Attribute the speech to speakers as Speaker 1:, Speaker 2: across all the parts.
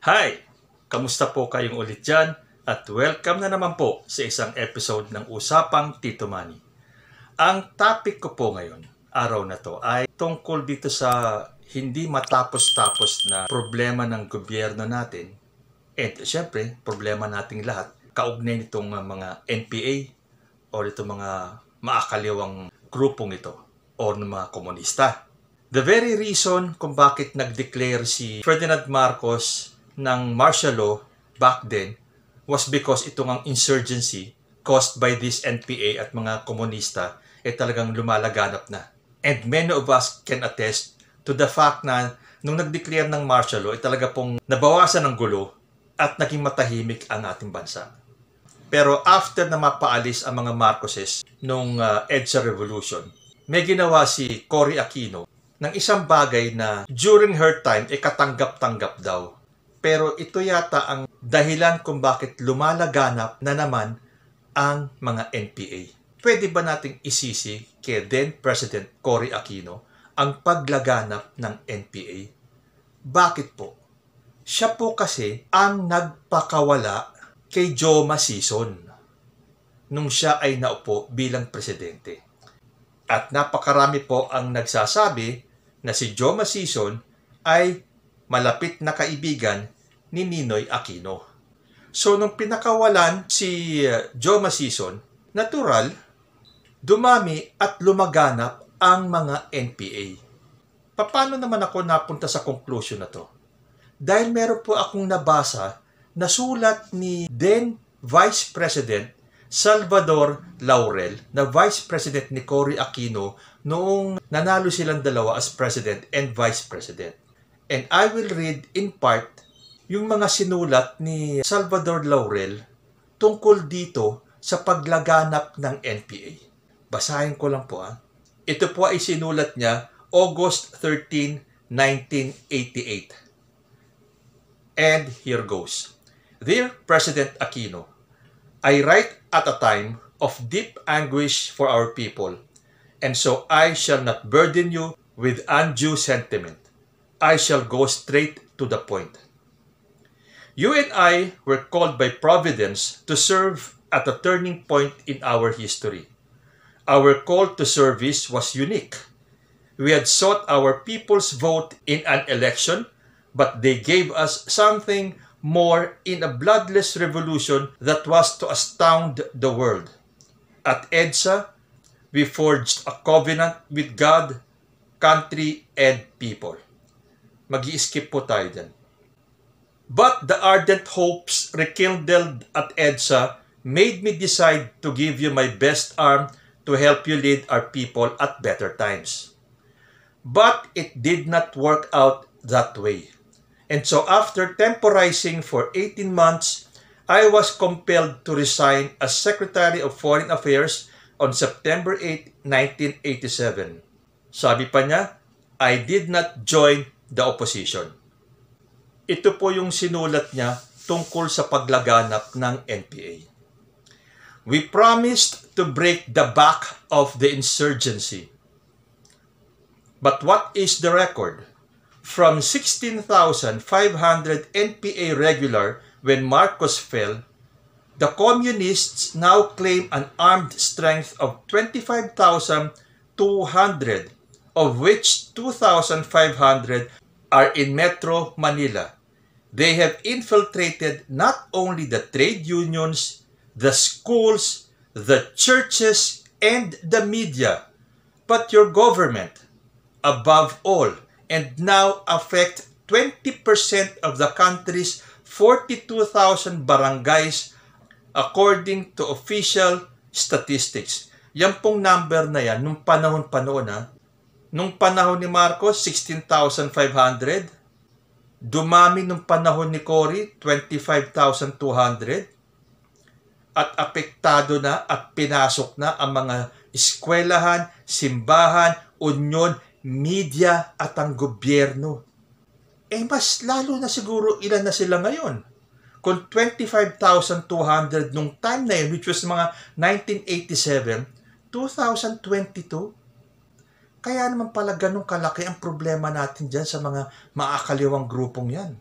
Speaker 1: Hi! Kamusta po kayong ulit dyan? At welcome na naman po sa isang episode ng Usapang Tito Manny. Ang topic ko po ngayon, araw na to, ay tungkol dito sa hindi matapos-tapos na problema ng gobyerno natin. At syempre, problema nating lahat. Kaugnay nitong mga NPA o itong mga maakaliwang grupong ito o ng mga komunista. The very reason kung bakit nag-declare si Ferdinand Marcos ng martial law back then was because itong ang insurgency caused by this NPA at mga komunista ay eh talagang lumalaganap na. And many of us can attest to the fact na nung nag-declare ng martial law ay eh talaga pong nabawasan ng gulo at naging matahimik ang ating bansa. Pero after na mapaalis ang mga Marcoses nung uh, EDSA Revolution, may ginawa si Cory Aquino ng isang bagay na during her time ay eh katanggap-tanggap daw pero ito yata ang dahilan kung bakit lumalaganap na naman ang mga NPA. Pwede ba nating isisi kay then President Cory Aquino ang paglaganap ng NPA? Bakit po? Siya po kasi ang nagpakawala kay Joe Season nung siya ay naupo bilang presidente. At napakarami po ang nagsasabi na si Joe Season ay malapit na kaibigan ni Ninoy Aquino. So nung pinakawalan si eh, Joe Masison, natural, dumami at lumaganap ang mga NPA. Paano naman ako napunta sa conclusion na to? Dahil meron po akong nabasa na sulat ni then Vice President Salvador Laurel na Vice President ni Cory Aquino noong nanalo silang dalawa as President and Vice President and I will read in part yung mga sinulat ni Salvador Laurel tungkol dito sa paglaganap ng NPA. Basahin ko lang po ah. Ito po ay sinulat niya August 13, 1988. And here goes. Dear President Aquino, I write at a time of deep anguish for our people, and so I shall not burden you with undue sentiment. I shall go straight to the point. You and I were called by Providence to serve at a turning point in our history. Our call to service was unique. We had sought our people's vote in an election, but they gave us something more in a bloodless revolution that was to astound the world. At EDSA, we forged a covenant with God, country, and people. mag skip po tayo din. But the ardent hopes rekindled at EDSA made me decide to give you my best arm to help you lead our people at better times. But it did not work out that way. And so after temporizing for 18 months, I was compelled to resign as Secretary of Foreign Affairs on September 8, 1987. Sabi pa niya, I did not join the opposition. Ito po yung sinulat niya tungkol sa paglaganap ng NPA. We promised to break the back of the insurgency. But what is the record? From 16,500 NPA regular when Marcos fell, the communists now claim an armed strength of 25,200 of which 2,500 are in Metro Manila. They have infiltrated not only the trade unions, the schools, the churches, and the media, but your government above all, and now affect 20% of the country's 42,000 barangays according to official statistics. Yan pong number na yan, nung panahon pa noon ha, Nung panahon ni Marcos, 16,500. Dumami nung panahon ni Cory, 25,200 at apektado na at pinasok na ang mga eskwelahan, simbahan, unyon, media at ang gobyerno. Eh mas lalo na siguro ilan na sila ngayon. Kung 25,200 nung time na yun, which was mga 1987, 2022, kaya naman pala ganun kalaki ang problema natin dyan sa mga maakaliwang grupong yan.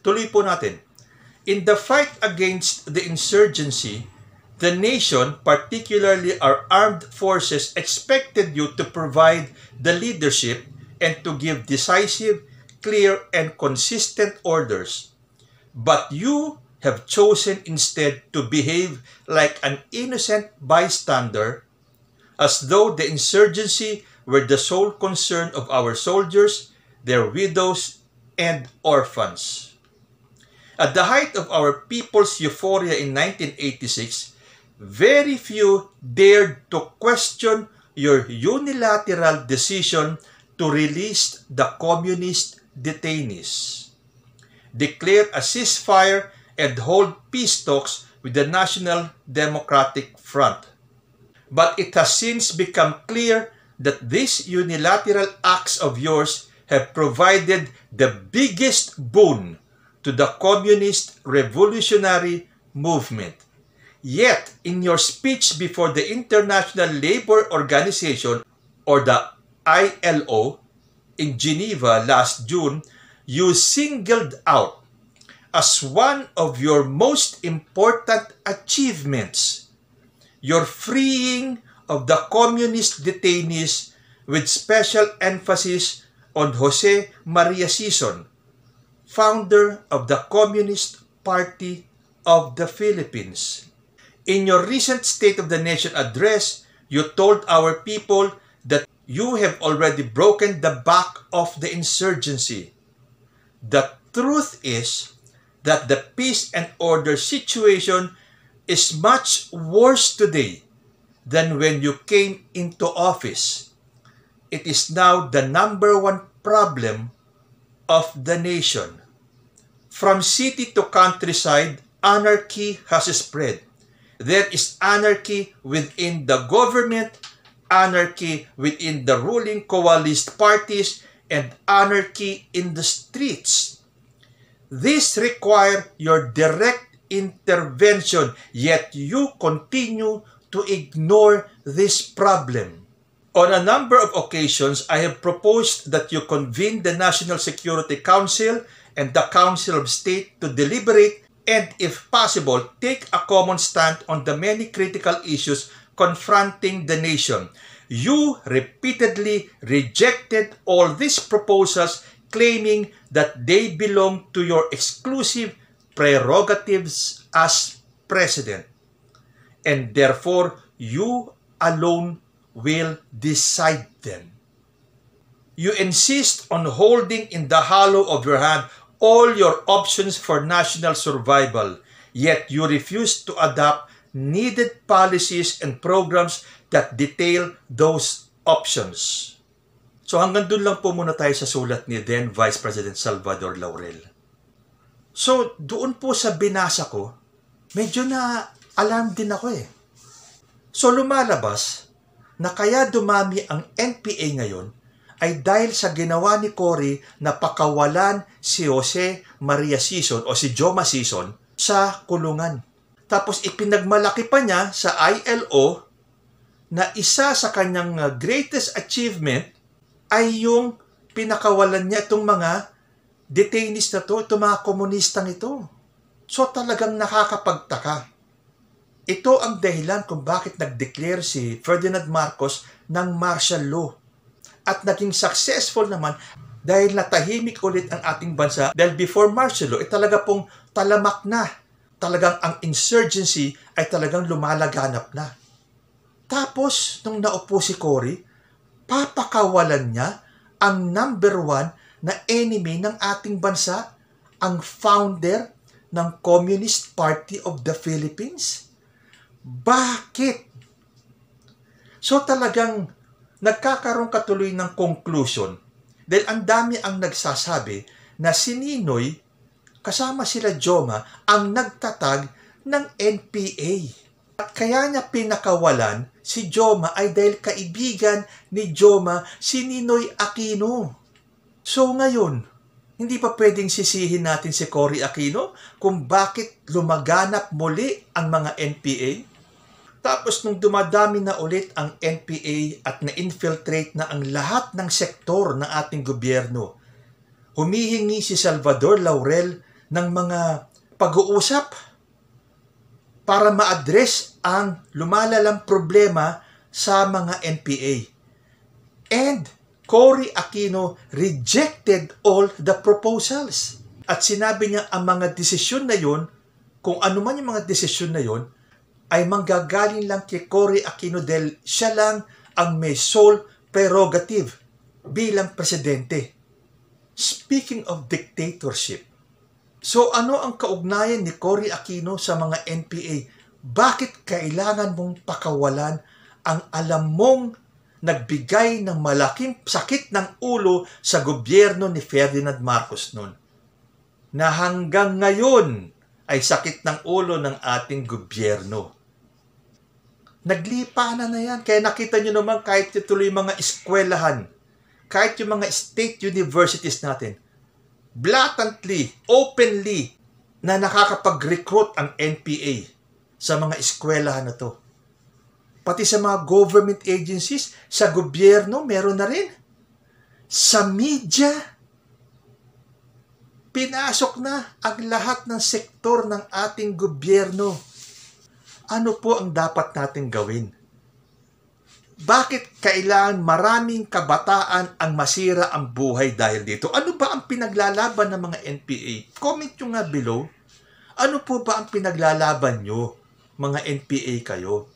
Speaker 1: Tuloy po natin. In the fight against the insurgency, the nation, particularly our armed forces, expected you to provide the leadership and to give decisive, clear, and consistent orders. But you have chosen instead to behave like an innocent bystander as though the insurgency were the sole concern of our soldiers, their widows, and orphans. At the height of our people's euphoria in 1986, very few dared to question your unilateral decision to release the communist detainees. Declare a ceasefire and hold peace talks with the National Democratic Front. But it has since become clear that these unilateral acts of yours have provided the biggest boon to the communist revolutionary movement. Yet, in your speech before the International Labor Organization or the ILO in Geneva last June, you singled out as one of your most important achievements your freeing of the communist detainees with special emphasis on Jose Maria Sison, founder of the Communist Party of the Philippines. In your recent State of the Nation address, you told our people that you have already broken the back of the insurgency. The truth is that the peace and order situation is much worse today than when you came into office. It is now the number one problem of the nation. From city to countryside, anarchy has spread. There is anarchy within the government, anarchy within the ruling coalist parties, and anarchy in the streets. This requires your direct intervention, yet you continue to ignore this problem. On a number of occasions, I have proposed that you convene the National Security Council and the Council of State to deliberate and, if possible, take a common stand on the many critical issues confronting the nation. You repeatedly rejected all these proposals, claiming that they belong to your exclusive prerogatives as president. and therefore you alone will decide them. You insist on holding in the hollow of your hand all your options for national survival, yet you refuse to adopt needed policies and programs that detail those options. So hanggang doon lang po muna tayo sa sulat ni then Vice President Salvador Laurel. So doon po sa binasa ko, medyo na alarm din ako eh. So lumalabas na kaya dumami ang NPA ngayon ay dahil sa ginawa ni Cory na pakawalan si Jose Maria Season o si Joma Season sa kulungan. Tapos ipinagmalaki pa niya sa ILO na isa sa kanyang uh, greatest achievement ay yung pinakawalan niya itong mga detainees na to, itong mga komunistang ito. So talagang nakakapagtaka. Ito ang dahilan kung bakit nag-declare si Ferdinand Marcos ng martial law. At naging successful naman dahil natahimik ulit ang ating bansa dahil before martial law, eh, talaga pong talamak na. Talagang ang insurgency ay talagang lumalaganap na. Tapos, nung naupo si Cory, papakawalan niya ang number one na enemy ng ating bansa, ang founder ng Communist Party of the Philippines. Bakit? So talagang nagkakaroon katuloy ng conclusion dahil ang dami ang nagsasabi na si Ninoy kasama sila Joma ang nagtatag ng NPA. At kaya niya pinakawalan si Joma ay dahil kaibigan ni Joma si Ninoy Aquino. So ngayon, hindi pa pwedeng sisihin natin si Cory Aquino kung bakit lumaganap muli ang mga NPA? Tapos nung dumadami na ulit ang NPA at na-infiltrate na ang lahat ng sektor ng ating gobyerno, humihingi si Salvador Laurel ng mga pag-uusap para ma-address ang lumalalang problema sa mga NPA. And Cory Aquino rejected all the proposals. At sinabi niya ang mga desisyon na yon, kung ano man yung mga desisyon na yon, ay manggagaling lang kay Cory Aquino del siya lang ang may sole prerogative bilang presidente. Speaking of dictatorship, so ano ang kaugnayan ni Cory Aquino sa mga NPA? Bakit kailangan mong pakawalan ang alam mong nagbigay ng malaking sakit ng ulo sa gobyerno ni Ferdinand Marcos noon. Na hanggang ngayon, ay sakit ng ulo ng ating gobyerno. Naglipa na na yan. Kaya nakita nyo naman kahit tuloy mga eskwelahan, kahit yung mga state universities natin, blatantly, openly, na nakakapag-recruit ang NPA sa mga eskwelahan na to. Pati sa mga government agencies, sa gobyerno, meron na rin. Sa media, Pinasok na ang lahat ng sektor ng ating gobyerno. Ano po ang dapat natin gawin? Bakit kailangan maraming kabataan ang masira ang buhay dahil dito? Ano ba ang pinaglalaban ng mga NPA? Comment nyo nga below. Ano po ba ang pinaglalaban nyo, mga NPA kayo?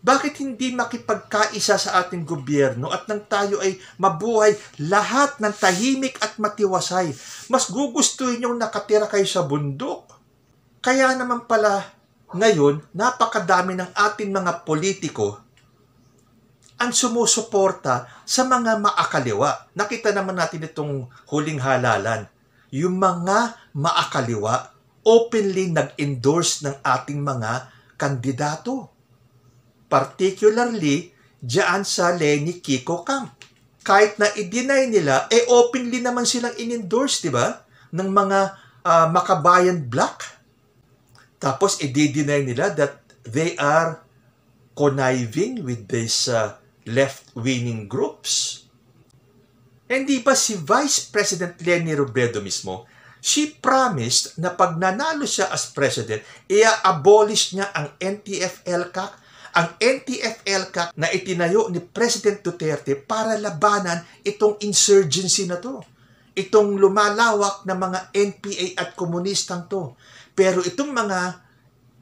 Speaker 1: Bakit hindi makipagkaisa sa ating gobyerno at nang tayo ay mabuhay lahat ng tahimik at matiwasay? Mas gugustuhin niyong nakatira kayo sa bundok. Kaya naman pala ngayon, napakadami ng ating mga politiko ang sumusuporta sa mga maakaliwa. Nakita naman natin itong huling halalan. Yung mga maakaliwa openly nag-endorse ng ating mga kandidato particularly diyan sa Lenny Kiko Camp. Kahit na i-deny nila, eh openly naman silang in-endorse, di ba? Ng mga uh, makabayan black. Tapos i-deny nila that they are conniving with these uh, ah, left-winging groups. And di ba si Vice President Lenny Robredo mismo, she promised na pag nanalo siya as president, ia-abolish niya ang NTFL-CAC ang NTFL Cup na itinayo ni President Duterte para labanan itong insurgency na to. Itong lumalawak na mga NPA at komunistang to. Pero itong mga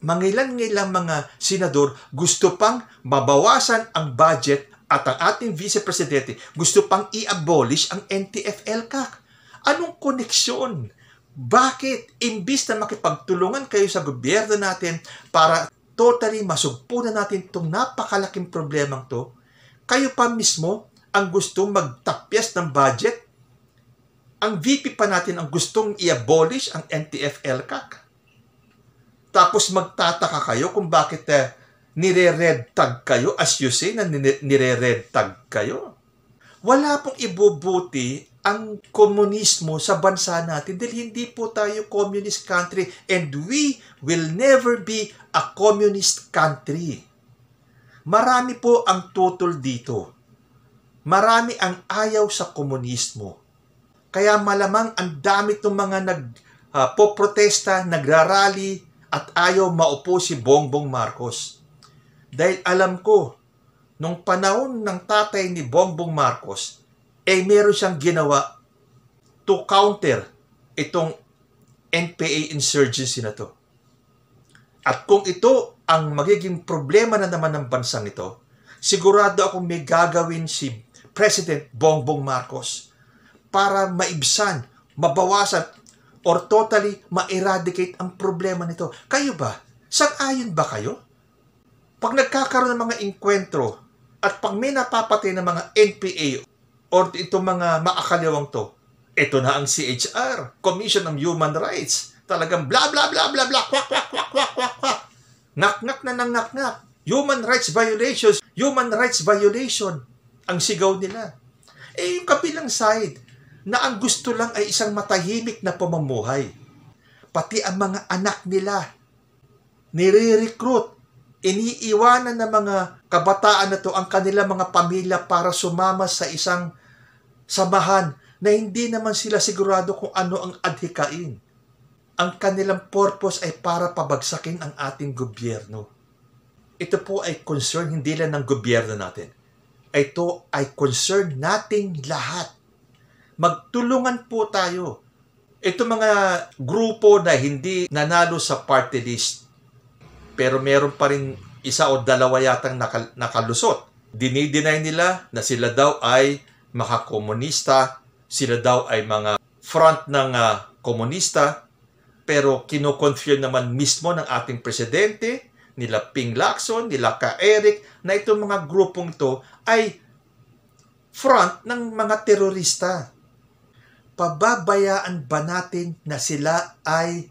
Speaker 1: mangilan-ngilang mga senador gusto pang mabawasan ang budget at ang ating vice presidente gusto pang i-abolish ang NTFL CAC. Anong koneksyon? Bakit? Imbis na makipagtulungan kayo sa gobyerno natin para totally masugpunan natin itong napakalaking problemang to, kayo pa mismo ang gustong magtapyas ng budget, ang VP pa natin ang gustong i-abolish ang NTF-LCAC. Tapos magtataka kayo kung bakit eh, nire-red tag kayo, as you say, na nire-red tag kayo. Wala pong ibubuti ang komunismo sa bansa natin dahil hindi po tayo communist country and we will never be a communist country. Marami po ang tutol dito. Marami ang ayaw sa komunismo. Kaya malamang ang dami ng mga nag, uh, poprotesta, nagrarally at ayaw maupo si Bongbong Marcos. Dahil alam ko, nung panahon ng tatay ni Bongbong Marcos, eh meron siyang ginawa to counter itong NPA insurgency na to. At kung ito ang magiging problema na naman ng bansang ito, sigurado ako may gagawin si President Bongbong Marcos para maibsan, mabawasan, or totally ma-eradicate ang problema nito. Kayo ba? Sang-ayon ba kayo? Pag nagkakaroon ng mga inkwentro at pag may napapatay ng mga NPA or itong mga maakaliwang to, ito na ang CHR, Commission on Human Rights. Talagang bla bla bla bla bla, kwak kwak kwak kwak kwak kwak. Naknak na nang naknak. Human rights violations, human rights violation. Ang sigaw nila. Eh yung kabilang side, na ang gusto lang ay isang matahimik na pamumuhay. Pati ang mga anak nila, nire-recruit iniiwanan ng mga kabataan na to ang kanilang mga pamilya para sumama sa isang samahan na hindi naman sila sigurado kung ano ang adhikain. Ang kanilang purpose ay para pabagsakin ang ating gobyerno. Ito po ay concern hindi lang ng gobyerno natin. Ito ay concern nating lahat. Magtulungan po tayo. Ito mga grupo na hindi nanalo sa party list pero meron pa rin isa o dalawa yatang nakal- nakalusot. Dinideny nila na sila daw ay komunista, sila daw ay mga front ng uh, komunista, pero kinoconfirm naman mismo ng ating presidente, nila Ping Lacson, nila Ka Eric, na itong mga grupong to ay front ng mga terorista. Pababayaan ba natin na sila ay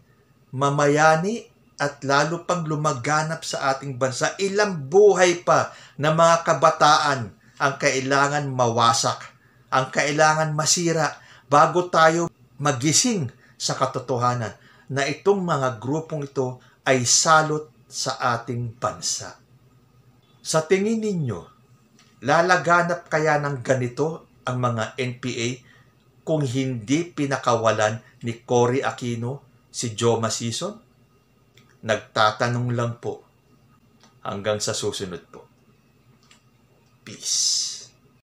Speaker 1: mamayani at lalo pang lumaganap sa ating bansa, ilang buhay pa na mga kabataan ang kailangan mawasak, ang kailangan masira bago tayo magising sa katotohanan na itong mga grupong ito ay salot sa ating bansa. Sa tingin ninyo, lalaganap kaya ng ganito ang mga NPA kung hindi pinakawalan ni Cory Aquino si Joe Season? Nagtatanong lang po. Hanggang sa susunod po. Peace.